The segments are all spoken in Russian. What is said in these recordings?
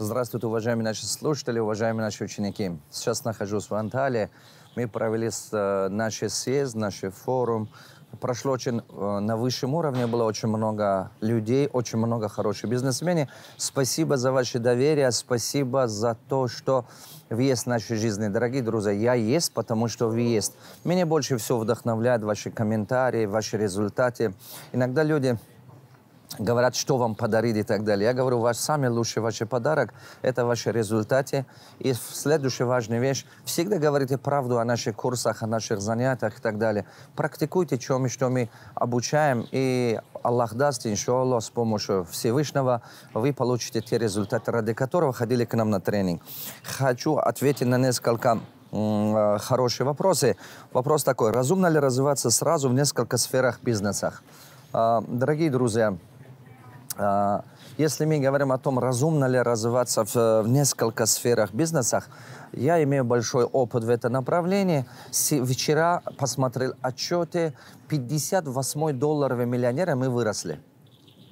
Здравствуйте, уважаемые наши слушатели, уважаемые наши ученики. Сейчас нахожусь в Анталии. Мы провели э, наш съезд, наш форум. Прошло очень э, на высшем уровне, было очень много людей, очень много хороших бизнесменов. Спасибо за ваше доверие, спасибо за то, что вы есть в нашей жизни. Дорогие друзья, я есть, потому что вы есть. Меня больше всего вдохновляют ваши комментарии, ваши результаты. Иногда люди говорят, что вам подарить и так далее. Я говорю, ваш самый лучший ваш подарок – это ваши результаты. И следующая важная вещь – всегда говорите правду о наших курсах, о наших занятиях и так далее. Практикуйте, чем мы, что мы обучаем, и Аллах даст, иншаллах, с помощью Всевышнего вы получите те результаты, ради которого ходили к нам на тренинг. Хочу ответить на несколько э, хорошие вопросы. Вопрос такой, разумно ли развиваться сразу в нескольких сферах бизнеса? Э, дорогие друзья, а, если мы говорим о том, разумно ли развиваться в, в несколько сферах бизнеса, я имею большой опыт в этом направлении. Вчера посмотрел отчеты. 58 долларовый миллионера мы выросли.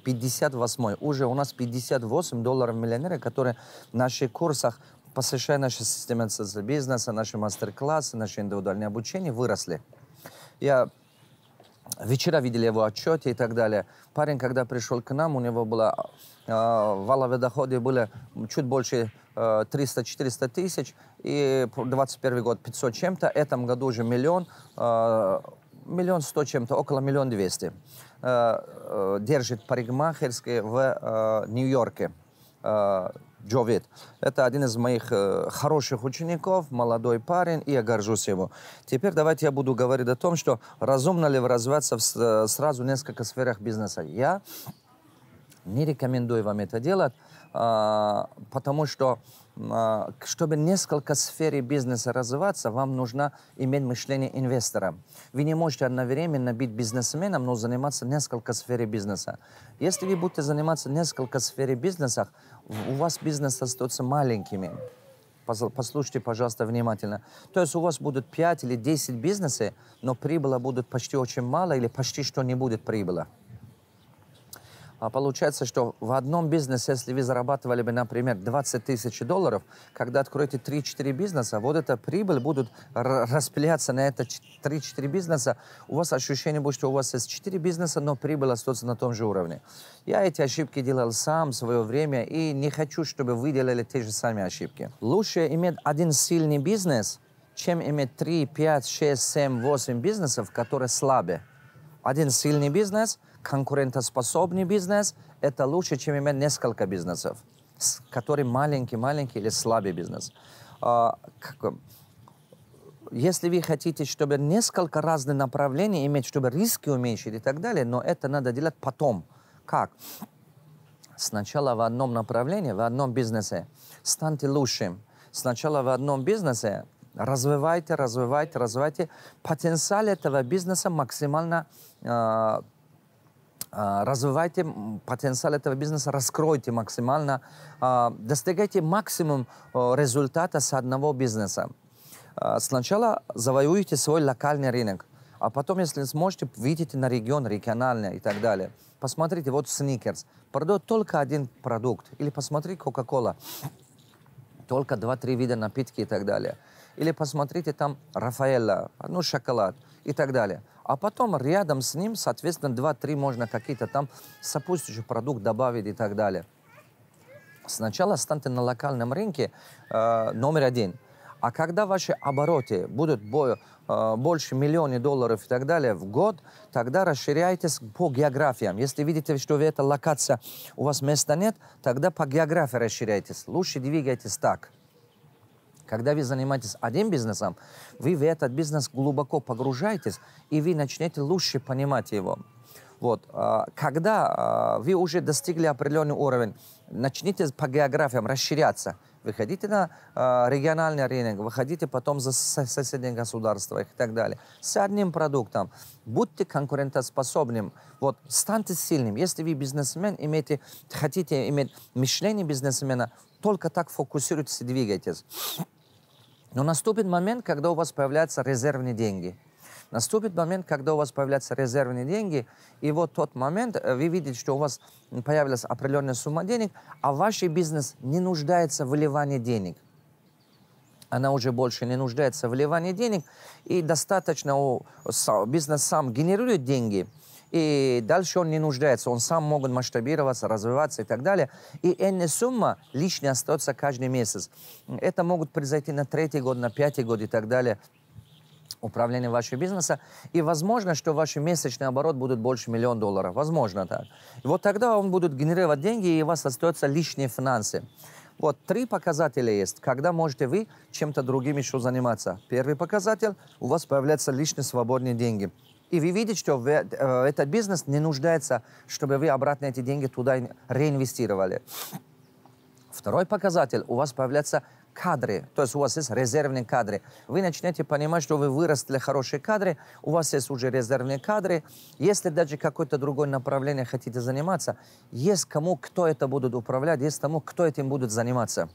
58 уже у нас 58 долларов миллионера, которые в наших курсах посвящая наши системы бизнеса, наши мастер-классы, наши индивидуальные обучения, выросли. Я Вечера видели его отчете и так далее. Парень, когда пришел к нам, у него было э, а, валовые доходы были чуть больше э, 300-400 тысяч, и 21 год 500 чем-то, этом году уже миллион, э, миллион сто чем-то, около миллион двести. Э, э, держит парикмахерские в э, Нью-Йорке. Э, Джовид. Это один из моих э, хороших учеников, молодой парень, и я горжусь его. Теперь давайте я буду говорить о том, что разумно ли развиваться в э, сразу несколько сферах бизнеса. Я не рекомендую вам это делать, а, потому что, а, чтобы несколько сфер бизнеса развиваться, вам нужно иметь мышление инвестора. Вы не можете одновременно быть бизнесменом, но заниматься несколько сфер бизнеса. Если вы будете заниматься несколько сфер бизнеса, у вас бизнес остается маленькими послушайте, пожалуйста, внимательно. То есть у вас будут 5 или 10 бизнесов, но прибыла будет почти очень мало или почти что не будет прибыла. А получается, что в одном бизнесе, если вы зарабатывали бы, например, 20 тысяч долларов, когда откроете 3-4 бизнеса, вот эта прибыль будет распыляться на это 3-4 бизнеса, у вас ощущение будет, что у вас есть 4 бизнеса, но прибыль остается на том же уровне. Я эти ошибки делал сам в свое время и не хочу, чтобы вы делали те же самые ошибки. Лучше иметь один сильный бизнес, чем иметь 3, 5, 6, 7, 8 бизнесов, которые слабые. Один сильный бизнес – конкурентоспособный бизнес – это лучше, чем иметь несколько бизнесов, которые маленький-маленький или слабый бизнес. А, если вы хотите, чтобы несколько разных направлений иметь, чтобы риски уменьшить и так далее, но это надо делать потом. Как? Сначала в одном направлении, в одном бизнесе. Станьте лучшим. Сначала в одном бизнесе развивайте, развивайте, развивайте. Потенциал этого бизнеса максимально э, а, развивайте потенциал этого бизнеса, раскройте максимально, а, достигайте максимум результата с одного бизнеса. А, сначала завоюйте свой локальный рынок, а потом, если сможете, выйдите на регион, региональный и так далее. Посмотрите, вот Сникерс, продает только один продукт. Или посмотрите Кока-Кола, только два-три вида напитки и так далее. Или посмотрите там Рафаэлла, ну, шоколад – и так далее. А потом рядом с ним, соответственно, 2-3 можно какие-то там сопутствующий продукт добавить и так далее. Сначала станьте на локальном рынке э, номер один. А когда ваши обороты будут бо, э, больше миллиона долларов и так далее в год, тогда расширяйтесь по географиям. Если видите, что эта локация у вас места нет, тогда по географии расширяйтесь. Лучше двигайтесь так. Когда вы занимаетесь одним бизнесом, вы в этот бизнес глубоко погружаетесь, и вы начнете лучше понимать его. Вот. А, когда а, вы уже достигли определенный уровень, начните по географиям расширяться. Выходите на а, региональный рынок, выходите потом за соседние государства и так далее. С одним продуктом. Будьте конкурентоспособным. Вот, станьте сильным. Если вы бизнесмен, имеете, хотите иметь мышление бизнесмена, только так фокусируйтесь и двигайтесь. Но наступит момент, когда у вас появляются резервные деньги. Наступит момент, когда у вас появляются резервные деньги, и вот тот момент, э, вы видите, что у вас появилась определенная сумма денег, а ваш бизнес не нуждается в вливании денег. Она уже больше не нуждается в вливании денег, и достаточно у, бизнес сам генерирует деньги – и дальше он не нуждается, он сам может масштабироваться, развиваться и так далее. И эта сумма лишняя остается каждый месяц. Это могут произойти на третий год, на пятый год и так далее управления вашего бизнеса, и возможно, что ваш месячный оборот будет больше миллиона долларов. Возможно так. И вот тогда он будет генерировать деньги, и у вас остаются лишние финансы. Вот три показателя есть, когда можете вы чем-то другим еще заниматься. Первый показатель – у вас появляются лишние свободные деньги – и вы видите, что вы, э, этот бизнес не нуждается, чтобы вы обратно эти деньги туда реинвестировали. Второй показатель, у вас появляются кадры, то есть у вас есть резервные кадры. Вы начнете понимать, что вы вырастили хорошие кадры, у вас есть уже резервные кадры. Если даже какое-то другое направление хотите заниматься, есть кому, кто это будет управлять, есть тому, кто этим будет заниматься.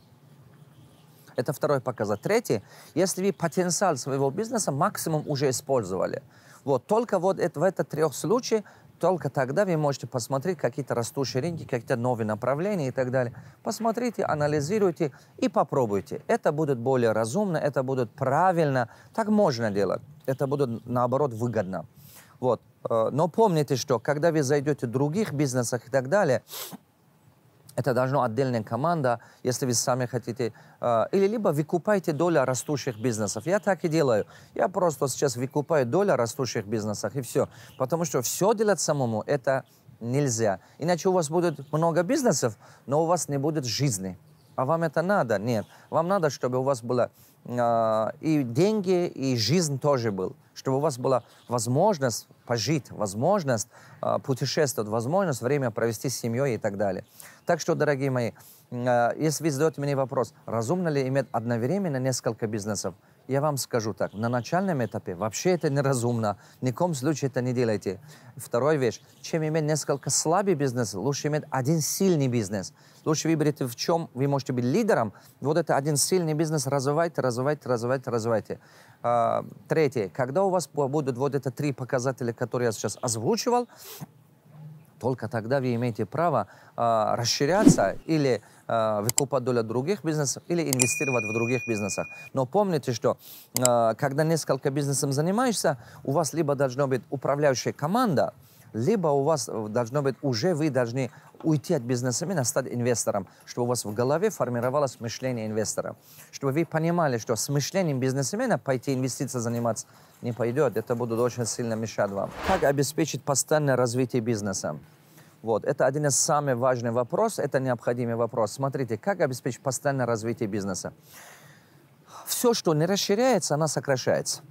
Это второй показатель. Третий, если вы потенциал своего бизнеса максимум уже использовали – вот только вот это, в это трех случаях только тогда вы можете посмотреть какие-то растущие рынки, какие-то новые направления и так далее. Посмотрите, анализируйте и попробуйте. Это будет более разумно, это будет правильно. Так можно делать. Это будет, наоборот, выгодно. Вот. Э, но помните, что когда вы зайдете в других бизнесах и так далее, это должна отдельная команда, если вы сами хотите. Э, или либо выкупайте доля растущих бизнесов. Я так и делаю. Я просто сейчас выкупаю доля растущих бизнесов и все. Потому что все делать самому это нельзя. Иначе у вас будет много бизнесов, но у вас не будет жизни. А вам это надо? Нет. Вам надо, чтобы у вас было а, и деньги, и жизнь тоже был. Чтобы у вас была возможность пожить, возможность а, путешествовать, возможность время провести с семьей и так далее. Так что, дорогие мои, а, если вы задаете мне вопрос, разумно ли иметь одновременно несколько бизнесов, я вам скажу так, на начальном этапе вообще это неразумно. Ни в коем случае это не делайте. Второй вещь. Чем иметь несколько слабый бизнес, лучше иметь один сильный бизнес. Лучше выберите, в чем вы можете быть лидером. Вот это один сильный бизнес развивайте, развивайте, развивайте, развивайте. А, третье. Когда у вас будут вот это три показателя, которые я сейчас озвучивал, только тогда вы имеете право э, расширяться или а, выкупать доля других бизнесов или инвестировать в других бизнесах. Но помните, что а, когда несколько бизнесом занимаешься, у вас либо должна быть управляющая команда, либо у вас э, должно быть уже вы должны уйти от бизнесмена, стать инвестором, чтобы у вас в голове формировалось мышление инвестора, чтобы вы понимали, что с мышлением бизнесмена пойти инвестиции заниматься не пойдет, это будет очень сильно мешать вам. Как обеспечить постоянное развитие бизнеса? Вот. Это один из самых важных вопросов, это необходимый вопрос. Смотрите, как обеспечить постоянное развитие бизнеса? Все, что не расширяется, оно сокращается.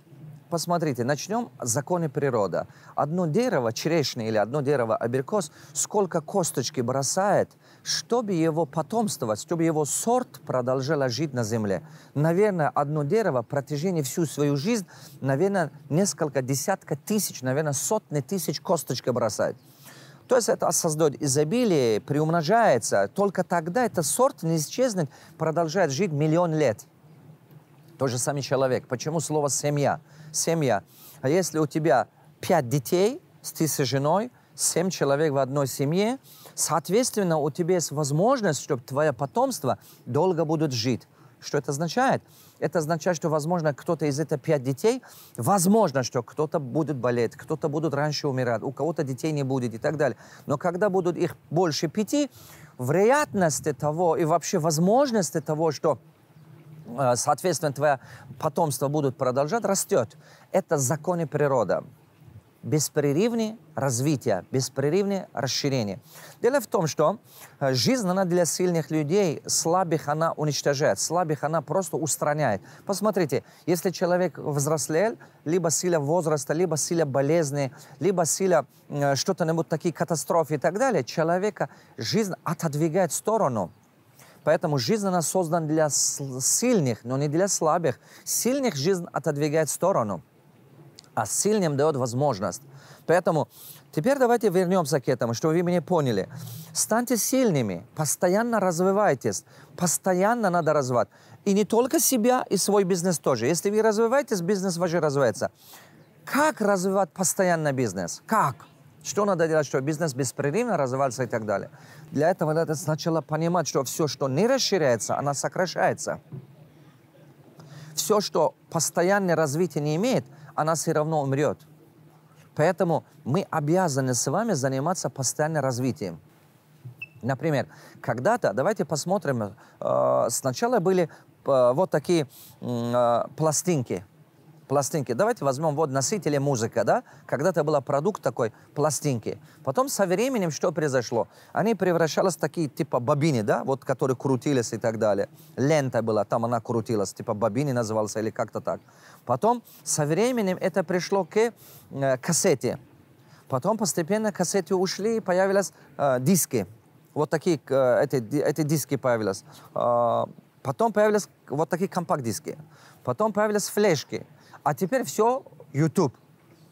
Посмотрите, начнем с законы природы. Одно дерево, черешня или одно дерево абрикос сколько косточки бросает, чтобы его потомство, чтобы его сорт продолжал жить на земле. Наверное, одно дерево протяжении всю свою жизнь, наверное, несколько десятка тысяч, наверное, сотни тысяч косточек бросает. То есть это создает изобилие, приумножается. Только тогда этот сорт не исчезнет, продолжает жить миллион лет. То же самый человек. Почему слово «семья»? Семья. А если у тебя пять детей, ты с женой, семь человек в одной семье, соответственно, у тебя есть возможность, чтобы твое потомство долго будут жить. Что это означает? Это означает, что, возможно, кто-то из этих пять детей, возможно, что кто-то будет болеть, кто-то будет раньше умирать, у кого-то детей не будет и так далее. Но когда будут их больше пяти, вероятность того и вообще возможность того, что э, соответственно, твое потомство будут продолжать, растет. Это законы природы беспрерывное развитие, беспрерывное расширение. Дело в том, что э, жизнь, она для сильных людей, слабых она уничтожает, слабых она просто устраняет. Посмотрите, если человек взрослел, либо сила возраста, либо сила болезни, либо сила э, что-то, нибудь такие катастрофы и так далее, человека жизнь отодвигает в сторону. Поэтому жизнь, она создана для сильных, но не для слабых. Сильных жизнь отодвигает в сторону а сильным дает возможность. Поэтому теперь давайте вернемся к этому, чтобы вы меня поняли. Станьте сильными, постоянно развивайтесь, постоянно надо развивать. И не только себя, и свой бизнес тоже. Если вы развиваетесь, бизнес ваш развивается. Как развивать постоянно бизнес? Как? Что надо делать, чтобы бизнес беспрерывно развивался и так далее? Для этого надо сначала понимать, что все, что не расширяется, оно сокращается. Все, что постоянное развитие не имеет – она все равно умрет. Поэтому мы обязаны с вами заниматься постоянным развитием. Например, когда-то, давайте посмотрим, э, сначала были э, вот такие э, пластинки – пластинки. Давайте возьмем вот носители музыка, да? Когда-то был продукт такой, пластинки. Потом со временем что произошло? Они превращались в такие типа бобины, да? Вот которые крутились и так далее. Лента была, там она крутилась, типа бобины назывался или как-то так. Потом со временем это пришло к э, кассете. Потом постепенно кассеты ушли и появились э, диски. Вот такие э, эти, эти диски появились. Э, потом появились вот такие компакт-диски. Потом появились флешки. А теперь все YouTube.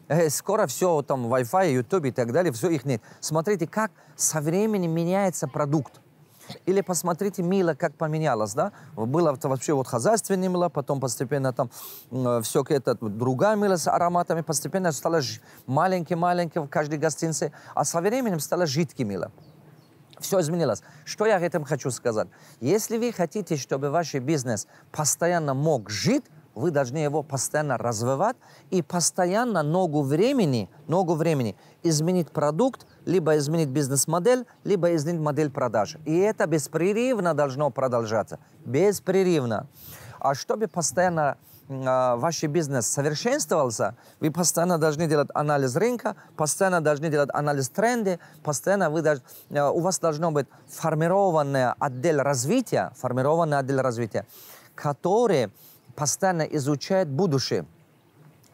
Э, скоро все там Wi-Fi, YouTube и так далее, все их нет. Смотрите, как со временем меняется продукт. Или посмотрите, мило, как поменялось, да? Было это вообще вот хозяйственное мило, потом постепенно там э, все это другая мыло с ароматами, постепенно стало маленьким-маленьким в каждой гостинице, а со временем стало жидким мило. Все изменилось. Что я этим хочу сказать? Если вы хотите, чтобы ваш бизнес постоянно мог жить, вы должны его постоянно развивать и постоянно ногу времени, ногу времени изменить продукт, либо изменить бизнес-модель, либо изменить модель продажи. И это беспрерывно должно продолжаться. Беспрерывно. А чтобы постоянно а, ваш бизнес совершенствовался, вы постоянно должны делать анализ рынка, постоянно должны делать анализ тренды, постоянно вы должны, э, у вас должно быть формированный отдел развития, формированный отдел развития, который постоянно изучает будущее.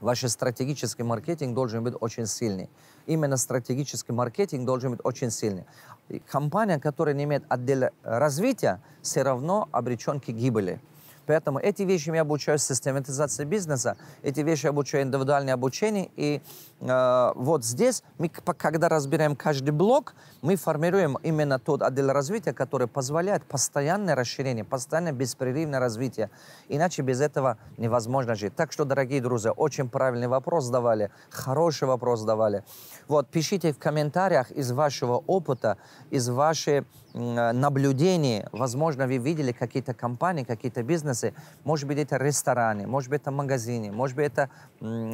Ваш стратегический маркетинг должен быть очень сильный. Именно стратегический маркетинг должен быть очень сильный. И компания, которая не имеет отдела развития, все равно обречен к гибели. Поэтому эти вещи я обучаю систематизации бизнеса, эти вещи я обучаю индивидуальное обучение. И э, вот здесь мы, когда разбираем каждый блок, мы формируем именно тот отдел развития, который позволяет постоянное расширение, постоянное беспрерывное развитие. Иначе без этого невозможно жить. Так что, дорогие друзья, очень правильный вопрос задавали, хороший вопрос задавали. Вот, пишите в комментариях из вашего опыта, из вашей Э, наблюдении, возможно, вы видели какие-то компании, какие-то бизнесы, может быть, это рестораны, может быть, это магазины, может быть, это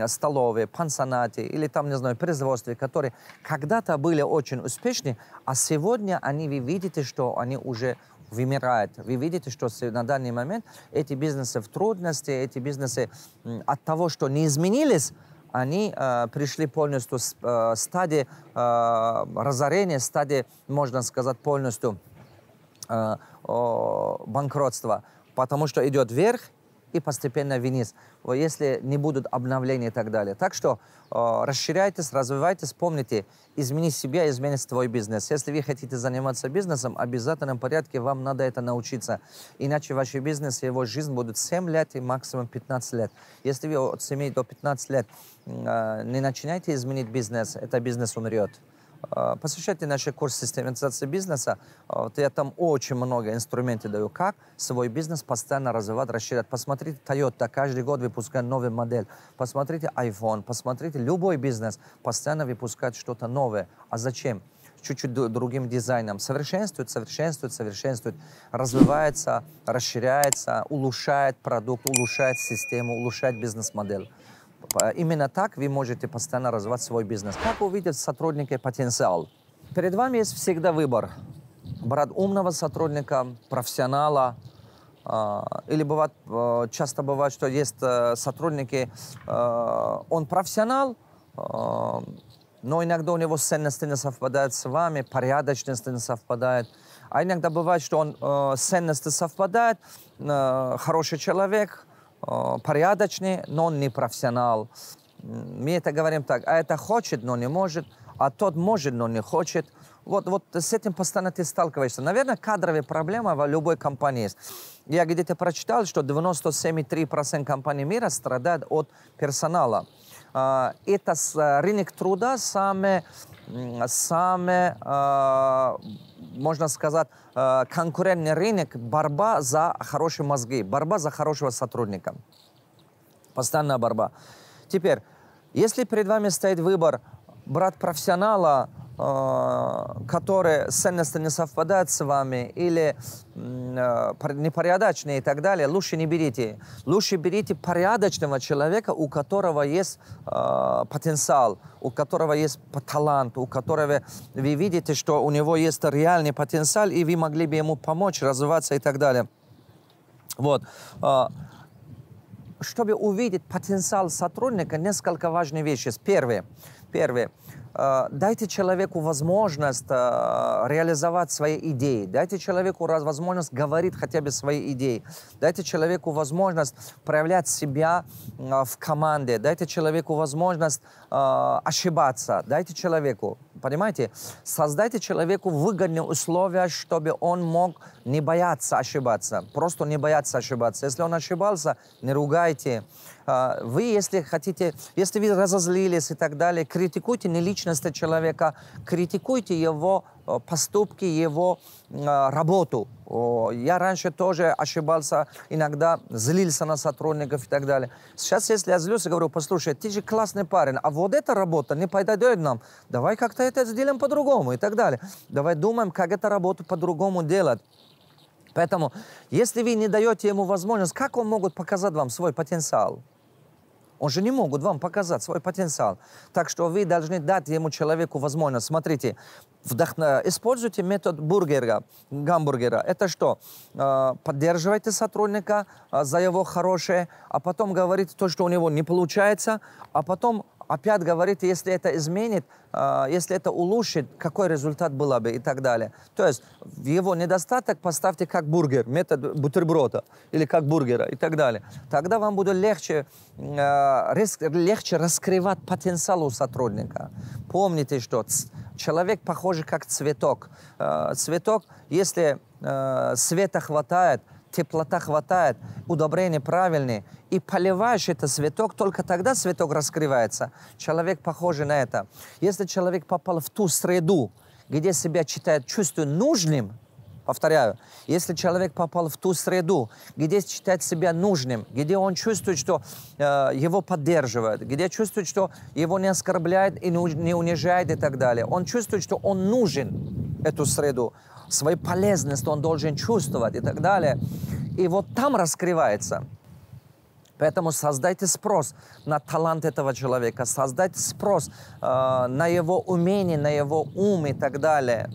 столовые, пансонаты или там, не знаю, производства, которые когда-то были очень успешны, а сегодня они, вы видите, что они уже вымирают. Вы видите, что на данный момент эти бизнесы в трудности, эти бизнесы от того, что не изменились, они э, пришли полностью с э, стадии э, разорения, стадии, можно сказать, полностью э, э, банкротства, потому что идет вверх, и постепенно вниз, если не будут обновления и так далее. Так что э, расширяйтесь, развивайтесь, помните, измени себя, измени свой бизнес. Если вы хотите заниматься бизнесом, в обязательном порядке вам надо это научиться. Иначе ваш бизнес и его жизнь будут 7 лет и максимум 15 лет. Если вы от 7 до 15 лет э, не начинаете изменить бизнес, это бизнес умрет. А, посвящайте наши курсы систематизации бизнеса. А, вот я там очень много инструментов даю, как свой бизнес постоянно развивать, расширять. Посмотрите Toyota, каждый год выпускает новую модель. Посмотрите iPhone, посмотрите любой бизнес, постоянно выпускает что-то новое. А зачем? чуть-чуть другим дизайном. Совершенствует, совершенствует, совершенствует. Развивается, расширяется, улучшает продукт, улучшает систему, улучшает бизнес-модель. Э, именно так вы можете постоянно развивать свой бизнес. Как увидят сотрудники потенциал? Перед вами есть всегда выбор. Брать умного сотрудника, профессионала, э, или бывает, э, часто бывает, что есть сотрудники, он профессионал, но иногда у него ценности не совпадают с вами, порядочность не совпадает. А иногда бывает, что он ценности совпадает, хороший человек – Э, порядочный, но не профессионал. Мы это говорим так, а это хочет, но не может, а тот может, но не хочет. Вот, вот с этим постоянно ты сталкиваешься. Наверное, кадровая проблема в любой компании есть. Я где-то прочитал, что 97,3% компаний мира страдают от персонала. А, это э, рынок труда самый, самый а, можно сказать э, конкурентний рынок борьба за хорошие мозги, борьба за хорошего сотрудника. Постоянная борьба. Теперь, если перед вами стоит выбор брать профессионала, э, который ценности не совпадает с вами, или Э, непорядочные и так далее, лучше не берите. Лучше берите порядочного человека, у которого есть э, потенциал, у которого есть талант, у которого вы видите, что у него есть реальный потенциал, и вы могли бы ему помочь развиваться и так далее. Вот. Э, чтобы увидеть потенциал сотрудника, несколько важных вещей. Первое. Первое. Э, дайте человеку возможность э, реализовать свои идеи, дайте человеку возможность говорить хотя бы свои идеи, дайте человеку возможность проявлять себя э, в команде, дайте человеку возможность ошибаться, дайте человеку, понимаете, создайте человеку выгодные условия, чтобы он мог не бояться ошибаться, просто не бояться ошибаться. Если он ошибался, не ругайте, а, вы, если хотите, если вы разозлились и так далее, критикуйте не личность а человека, критикуйте его э, поступки, его э, работу. Я раньше тоже ошибался, иногда злился на сотрудников и так далее. Сейчас, если я злюсь, я говорю, послушай, ты же классный парень, а вот эта работа не подойдет нам. Давай как-то это сделаем по-другому и так далее. Давай думаем, как эту работу по-другому делать. Поэтому, если вы не даете ему возможность, как он может показать вам свой потенциал? Он же не могут вам показать свой потенциал. Так что вы должны дать ему человеку возможность. Смотрите, вдохно... используйте метод бургера, гамбургера. Это что? А, поддерживайте сотрудника а, за его хорошее, а потом говорите то, что у него не получается, а потом опять говорит, если это изменит, а, если это улучшит, какой результат был бы и так далее. То есть его недостаток поставьте как бургер, метод бутерброда или как бургера и так далее. Тогда вам будет легче, а, легче раскрывать потенциал у сотрудника. Помните, что человек похож как цветок. А, цветок, если света хватает – теплота хватает, удобрения правильные, и поливаешь это цветок, только тогда цветок раскрывается. Человек похож на это. Если человек попал в ту среду, где себя читает, чувствует нужным, Повторяю, если человек попал в ту среду, где считает себя нужным, где он чувствует, что э, его поддерживают, где чувствует, что его не оскорбляет и не унижает и так далее, он чувствует, что он нужен эту среду, свою полезность он должен чувствовать и так далее. И вот там раскрывается. Поэтому создайте спрос на талант этого человека, создайте спрос э, на его умение, на его ум и так далее.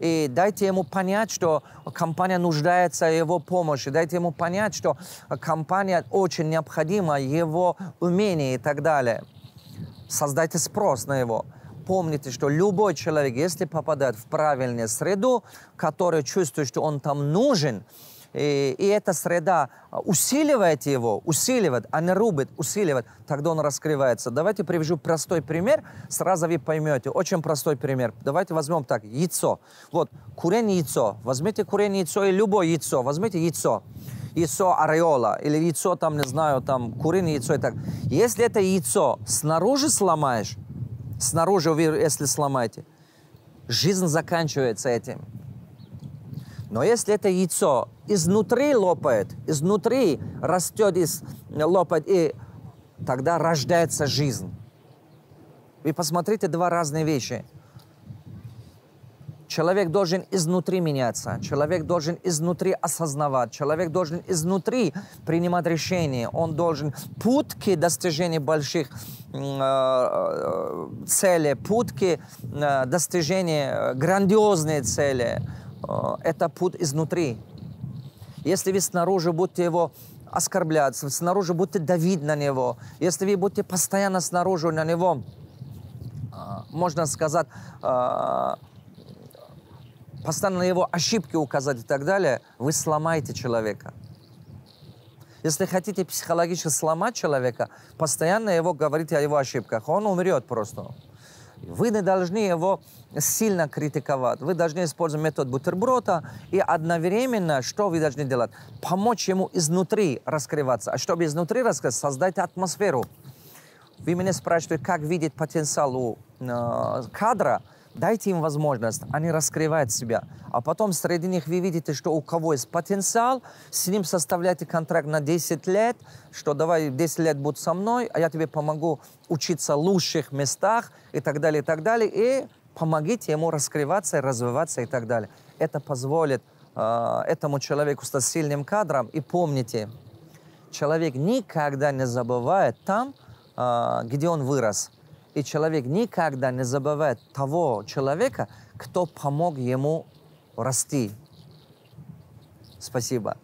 И дайте ему понять, что компания нуждается в его помощи, дайте ему понять, что компания очень необходима его умение и так далее. Создайте спрос на его помните, что любой человек, если попадает в правильную среду, которая чувствует, что он там нужен, и, и эта среда усиливает его, усиливает, а не рубит, усиливает, тогда он раскрывается. Давайте привяжу простой пример, сразу вы поймете. Очень простой пример. Давайте возьмем так, яйцо. Вот, куриное яйцо. Возьмите куриное яйцо и любое яйцо. Возьмите яйцо. Яйцо ореола или яйцо, там, не знаю, там, куриное яйцо и так. Если это яйцо снаружи сломаешь, Снаружи, если сломаете. Жизнь заканчивается этим. Но если это яйцо изнутри лопает, изнутри растет, из, лопает, и тогда рождается жизнь. Вы посмотрите два разные вещи – Человек должен изнутри меняться, человек должен изнутри осознавать, человек должен изнутри принимать решения, он должен путки достижения больших э, э целей, путки э, достижения э, грандиозные цели, э, это путь изнутри. Если вы снаружи будете его оскорбляться, снаружи будете давить на него, если вы будете постоянно снаружи на него, э, можно сказать, постоянно его ошибки указать и так далее, вы сломаете человека. Если хотите психологически сломать человека, постоянно его говорите о его ошибках. Он умрет просто. Вы не должны его сильно критиковать. Вы должны использовать метод бутерброда и одновременно, что вы должны делать? Помочь ему изнутри раскрываться. А чтобы изнутри раскрыться? создайте атмосферу. Вы меня спрашиваете, как видеть потенциал у э, кадра – Дайте им возможность, они раскрывают себя. А потом среди них вы видите, что у кого есть потенциал, с ним составляйте контракт на 10 лет, что давай 10 лет будь со мной, а я тебе помогу учиться в лучших местах и так далее, и так далее. И помогите ему раскрываться, развиваться и так далее. Это позволит э, этому человеку стать сильным кадром. И помните, человек никогда не забывает там, э, где он вырос – и человек никогда не забывает того человека, кто помог ему расти. Спасибо.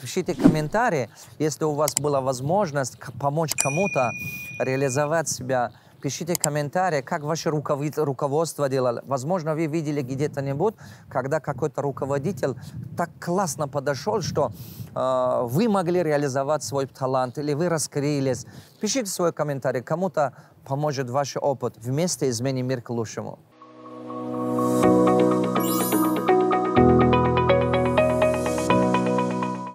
Пишите комментарии, если у вас была возможность помочь кому-то реализовать себя Пишите комментарии, как ваше руководство делало. Возможно, вы видели где-то-нибудь, когда какой-то руководитель так классно подошел, что э, вы могли реализовать свой талант или вы раскрылись. Пишите свой комментарий, кому-то поможет ваш опыт. Вместе изменим мир к лучшему.